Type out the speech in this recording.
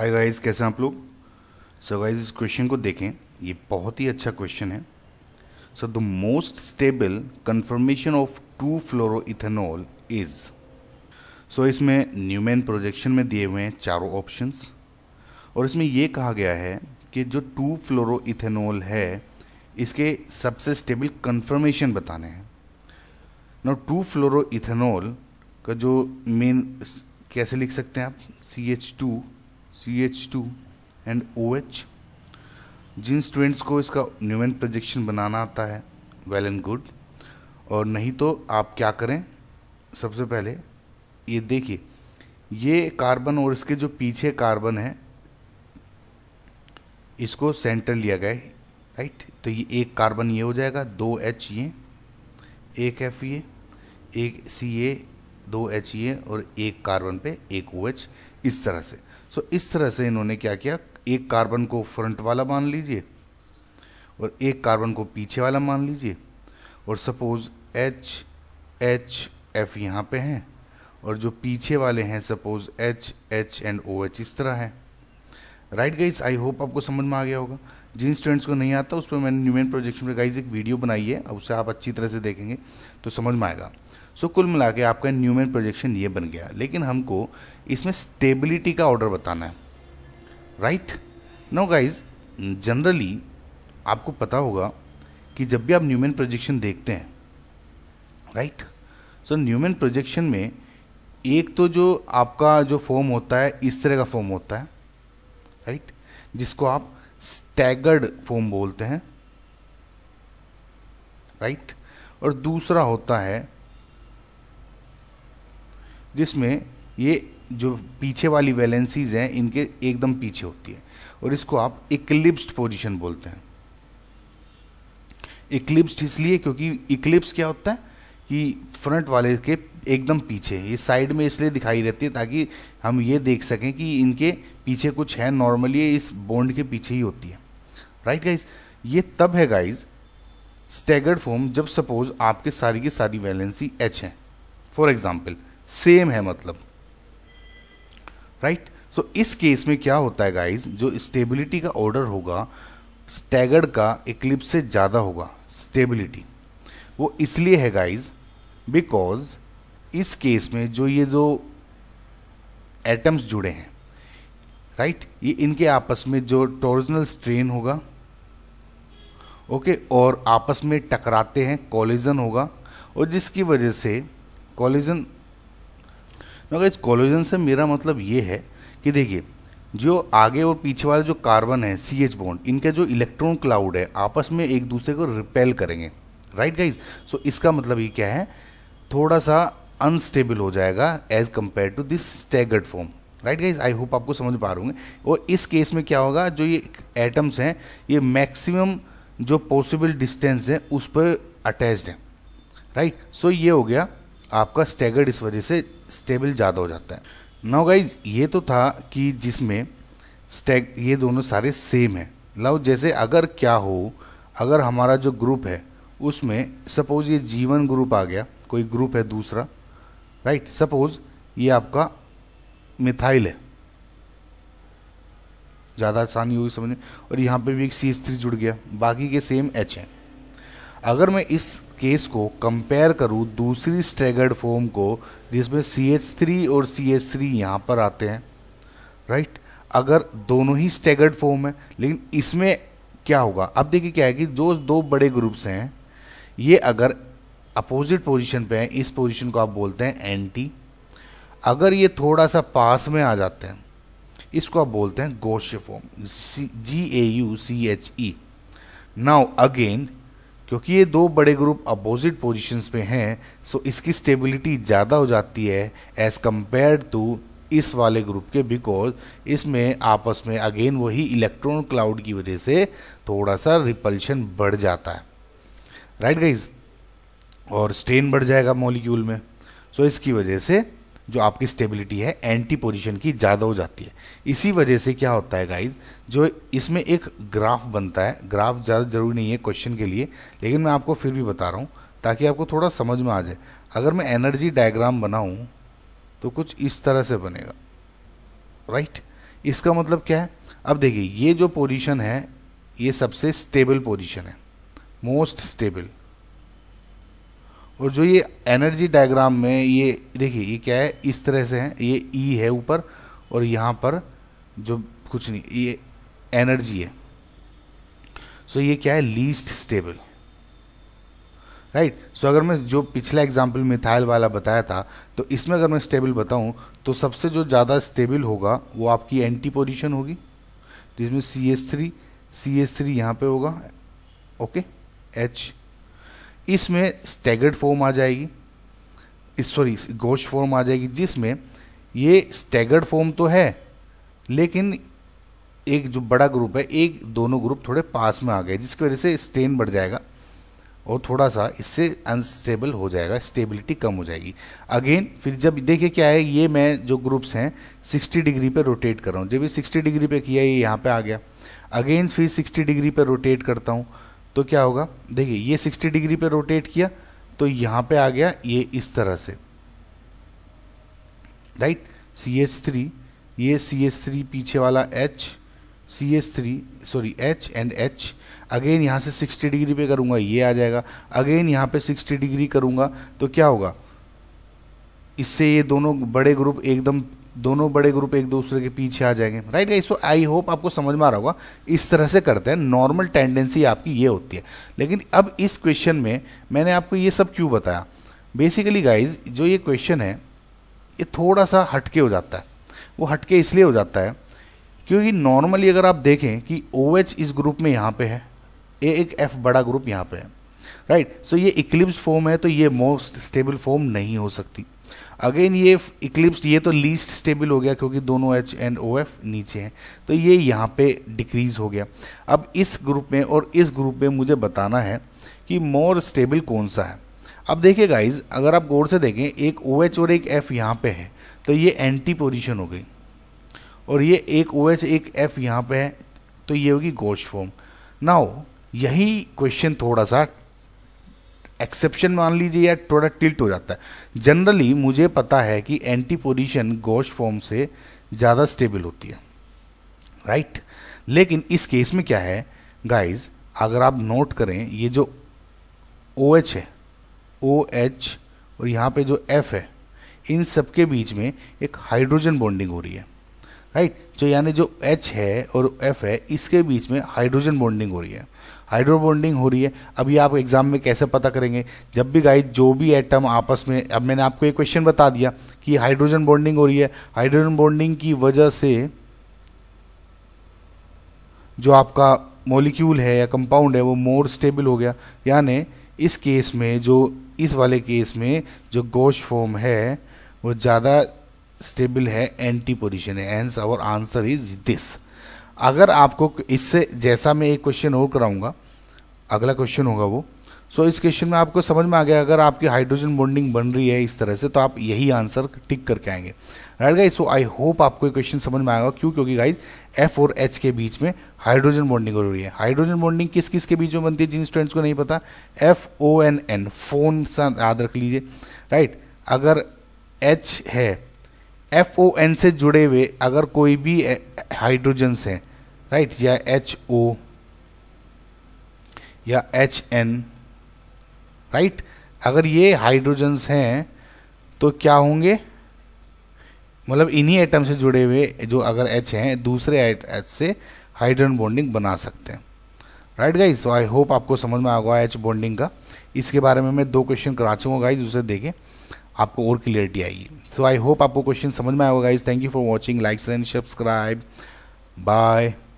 Hi guys कैसे आप लोग सो गाइस इस क्वेश्चन को देखें ये बहुत ही अच्छा क्वेश्चन है so the most stable conformation of to ethanol is so इसमें न्यूमैन प्रोजेक्शन में दिए हुए हैं चारों ऑप्शंस और इसमें ये कहा गया है कि जो टू इथेनॉल है इसके सबसे स्टेबल कन्फर्मेशन बताने हैं न टू इथेनॉल का जो मेन कैसे लिख सकते हैं आप C H two C H two and O H जिन स्टूडेंट्स को इसका न्यूमेन प्रोजेक्शन बनाना आता है वेल एंड गुड और नहीं तो आप क्या करें सबसे पहले ये देखिए ये कार्बन और इसके जो पीछे कार्बन है इसको सेंटर लिया गया है राइट तो ये एक कार्बन ये हो जाएगा दो एच ये एक एफ ये एक सी ए दो एच ये और एक कार्बन पे एक ओ एच इस तरह से सो इस तरह से इन्होंने क्या किया एक कार्बन को फ्रंट वाला मान लीजिए और एक कार्बन को पीछे वाला मान लीजिए और सपोज़ एच एच एफ यहाँ पे हैं और जो पीछे वाले हैं suppose H H and O H इस तरह है राइट गाइस आई होप आपको समझ में आ गया होगा जिन स्टूडेंट्स को नहीं आता उस पर मैंने न्यूमेन प्रोजेक्शन पर गाइज एक वीडियो बनाई है उसे आप अच्छी तरह से देखेंगे तो समझ में आएगा सो so, कुल मिला के आपका न्यूमेन प्रोजेक्शन ये बन गया लेकिन हमको इसमें स्टेबिलिटी का ऑर्डर बताना है राइट नो गाइज जनरली आपको पता होगा कि जब भी आप न्यूमेन प्रोजेक्शन देखते हैं राइट सो न्यूमन प्रोजेक्शन में एक तो जो आपका जो फॉर्म होता है इस तरह का फॉर्म होता है राइट right? जिसको आप स्टैगर्ड फॉर्म बोलते हैं राइट right? और दूसरा होता है जिसमें ये जो पीछे वाली वैलेंसीज हैं इनके एकदम पीछे होती है और इसको आप इक्लिप्स्ड पोजीशन बोलते हैं इक्लिप्स्ड इसलिए क्योंकि इक्लिप्स क्या होता है कि फ्रंट वाले के एकदम पीछे ये साइड में इसलिए दिखाई देती है ताकि हम ये देख सकें कि इनके पीछे कुछ है नॉर्मली इस बॉन्ड के पीछे ही होती है राइट गाइज ये तब है गाइज स्टेगर्ड फॉर्म जब सपोज आपके सारी की सारी वैलेंसी एच है फॉर एग्जाम्पल सेम है मतलब राइट right? सो so, इस केस में क्या होता है गाइज जो स्टेबिलिटी का ऑर्डर होगा स्टैगर्ड का इक्लिप्स से ज़्यादा होगा स्टेबिलिटी वो इसलिए है गाइज बिकॉज इस केस में जो ये जो एटम्स जुड़े हैं राइट right? ये इनके आपस में जो टोरिजनल स्ट्रेन होगा ओके okay? और आपस में टकराते हैं कॉलिजन होगा और जिसकी वजह से कॉलिजन मगर इस कोलोजन से मेरा मतलब ये है कि देखिए जो आगे और पीछे वाले जो कार्बन है सी एच बॉन्ड इनके जो इलेक्ट्रॉन क्लाउड है आपस में एक दूसरे को रिपेल करेंगे राइट गाइज सो इसका मतलब ये क्या है थोड़ा सा अनस्टेबल हो जाएगा as compare to this staggered form right guys I hope आपको समझ पा रूंगे और इस केस में क्या होगा जो ये एटम्स हैं ये मैक्सिमम जो पॉसिबल डिस्टेंस है उस पर अटैच्ड है राइट right? सो so ये हो गया आपका स्टेगर्ड इस वजह से स्टेबल ज़्यादा हो जाता है नौ गाइज ये तो था कि जिसमें स्टैग ये दोनों सारे सेम है लव जैसे अगर क्या हो अगर हमारा जो ग्रुप है उसमें सपोज ये जीवन ग्रुप आ गया कोई ग्रुप है दूसरा राइट सपोज ये आपका मिथाइल है ज़्यादा आसानी होगी समझ में और यहाँ पे भी एक सी एस थ्री जुड़ गया बाकी के सेम एच हैं अगर मैं इस केस को कंपेयर करूँ दूसरी स्टेगर्ड फॉर्म को जिसमें सी एच थ्री और सी एच थ्री यहाँ पर आते हैं राइट अगर दोनों ही स्टेगर्ड फॉर्म है लेकिन इसमें क्या होगा अब देखिए क्या है कि जो दो बड़े ग्रुप्स हैं ये अगर अपोजिट पोजीशन पे हैं इस पोजीशन को आप बोलते हैं एंटी अगर ये थोड़ा सा पास में आ जाते हैं इसको आप बोलते हैं gauche form G A U C H E now again क्योंकि ये दो बड़े ग्रुप अपोजिट पोजीशंस पे हैं सो इसकी स्टेबिलिटी ज़्यादा हो जाती है एज़ कम्पेयर टू इस वाले ग्रुप के बिकॉज इसमें आपस में अगेन वही इलेक्ट्रॉन क्लाउड की वजह से थोड़ा सा रिपल्शन बढ़ जाता है राइट right गाइज और स्ट्रेन बढ़ जाएगा मॉलिक्यूल में सो so इसकी वजह से जो आपकी स्टेबिलिटी है एंटी पोजीशन की ज़्यादा हो जाती है इसी वजह से क्या होता है गाइज जो इसमें एक ग्राफ बनता है ग्राफ ज़्यादा ज़रूरी नहीं है क्वेश्चन के लिए लेकिन मैं आपको फिर भी बता रहा हूँ ताकि आपको थोड़ा समझ में आ जाए अगर मैं एनर्जी डायग्राम बनाऊँ तो कुछ इस तरह से बनेगा राइट right? इसका मतलब क्या है अब देखिए ये जो पोजिशन है ये सबसे स्टेबल पोजिशन है मोस्ट स्टेबल और जो ये एनर्जी डायग्राम में ये देखिए ये क्या है इस तरह से है ये ई e है ऊपर और यहाँ पर जो कुछ नहीं ये एनर्जी है सो so, ये क्या है लीस्ट स्टेबल राइट सो अगर मैं जो पिछला एग्जाम्पल मिथाइल वाला बताया था तो इसमें अगर मैं स्टेबल बताऊं तो सबसे जो ज़्यादा स्टेबल होगा वो आपकी एंटी पोजिशन होगी जिसमें C S three C S three यहाँ पर होगा ओके एच इसमें स्टैगर्ड फॉर्म आ जाएगी सॉरी गोश फॉर्म आ जाएगी जिसमें ये स्टैगर्ड फॉर्म तो है लेकिन एक जो बड़ा ग्रुप है एक दोनों ग्रुप थोड़े पास में आ गए जिसकी वजह से स्ट्रेन बढ़ जाएगा और थोड़ा सा इससे अनस्टेबल हो जाएगा स्टेबिलिटी कम हो जाएगी अगेन फिर जब देखिए क्या है ये मैं जो ग्रुप्स हैं 60 डिग्री पे रोटेट कर रहा हूँ जब ये 60 डिग्री पे किया ये यहाँ पे आ गया अगेन फिर 60 डिग्री पे रोटेट करता हूँ तो क्या होगा देखिए ये 60 डिग्री पे रोटेट किया तो यहां पे आ गया ये इस तरह से राइट सी एच थ्री ये सी एच थ्री पीछे वाला H C H three sorry H and H again यहां से 60 डिग्री पे करूंगा ये आ जाएगा अगेन यहां पे 60 डिग्री करूंगा तो क्या होगा इससे ये दोनों बड़े ग्रुप एकदम दोनों बड़े ग्रुप एक दूसरे के पीछे आ जाएंगे right guys so I hope आपको समझ में आ रहा होगा इस तरह से करते हैं नॉर्मल टेंडेंसी आपकी ये होती है लेकिन अब इस क्वेश्चन में मैंने आपको ये सब क्यों बताया बेसिकली गाइज जो ये क्वेश्चन है ये थोड़ा सा हटके हो जाता है वो हटके इसलिए हो जाता है क्योंकि नॉर्मली अगर आप देखें कि ओ OH इस ग्रुप में यहाँ पे है ए एक एफ बड़ा ग्रुप यहाँ पे है राइट right? सो so ये इक्लिप्स फॉर्म है तो ये मोस्ट स्टेबल फॉर्म नहीं हो सकती अगेन ये इक्लिप्स ये तो लीस्ट स्टेबल हो गया क्योंकि दोनों एच एंड ओ एफ नीचे हैं तो ये यहाँ पे डिक्रीज हो गया अब इस ग्रुप में और इस ग्रुप में मुझे बताना है कि मोर स्टेबल कौन सा है अब देखिए गाइज अगर आप गौर से देखें एक ओ OH और एक एफ यहाँ पे है तो ये एंटी पोजिशन हो गई और ये एक ओ OH एक एफ यहाँ पे है तो ये होगी गोश फॉर्म नाउ यही क्वेश्चन थोड़ा सा एक्सेप्शन मान लीजिए या थोड़ा टिल्ट हो जाता है जनरली मुझे पता है कि एंटी पोजिशन गोश्त फॉर्म से ज़्यादा स्टेबल होती है राइट right? लेकिन इस केस में क्या है गाइज अगर आप नोट करें ये जो ओ OH है ओ OH और यहाँ पे जो एफ है इन सब के बीच में एक हाइड्रोजन बॉन्डिंग हो रही है राइट right? जो यानी जो एच है और एफ है इसके बीच में हाइड्रोजन बॉन्डिंग हो रही है हाइड्रो बॉन्डिंग हो रही है अभी आप एग्जाम में कैसे पता करेंगे जब भी गाइज जो भी एटम आपस में अब मैंने आपको एक क्वेश्चन बता दिया कि हाइड्रोजन बॉन्डिंग हो रही है हाइड्रोजन बॉन्डिंग की वजह से जो आपका मॉलिक्यूल है या कंपाउंड है वो मोर स्टेबल हो गया यानी इस केस में जो इस वाले केस में जो गोश फॉर्म है वो ज़्यादा स्टेबल है एंटी पोजिशन है ans our answer is this अगर आपको इससे जैसा मैं एक क्वेश्चन और कराऊंगा अगला क्वेश्चन होगा वो सो so, इस क्वेश्चन में आपको समझ में आ गया अगर आपकी हाइड्रोजन बॉन्डिंग बन रही है इस तरह से तो आप यही आंसर टिक करके आएंगे right guys so I hope आपको ये क्वेश्चन समझ में आएगा क्यों क्योंकि गाइज एफ और एच के बीच में हाइड्रोजन बॉन्डिंग हो रही है हाइड्रोजन बॉन्डिंग किस किस के बीच में बनती है जिन स्टूडेंट्स को नहीं पता F O N N phone सा याद रख लीजिए राइट right? अगर एच है एफ ओ एन से जुड़े हुए अगर कोई भी हाइड्रोजन्स हैं राइट या एच ओ या एच एन राइट अगर ये हाइड्रोजन्स हैं तो क्या होंगे मतलब इन्हीं एटम से जुड़े हुए जो अगर एच हैं दूसरे एच से हाइड्रोजन बॉन्डिंग बना सकते हैं राइट गाइस आई होप आपको समझ में आ गया एच बॉन्डिंग का इसके बारे में मैं दो क्वेश्चन करा चूँगा गाइज उसे देखें आपको और क्लियरिटी आएगी सो आई होप आपको क्वेश्चन समझ में आएगा guys thank you for watching likes and subscribe bye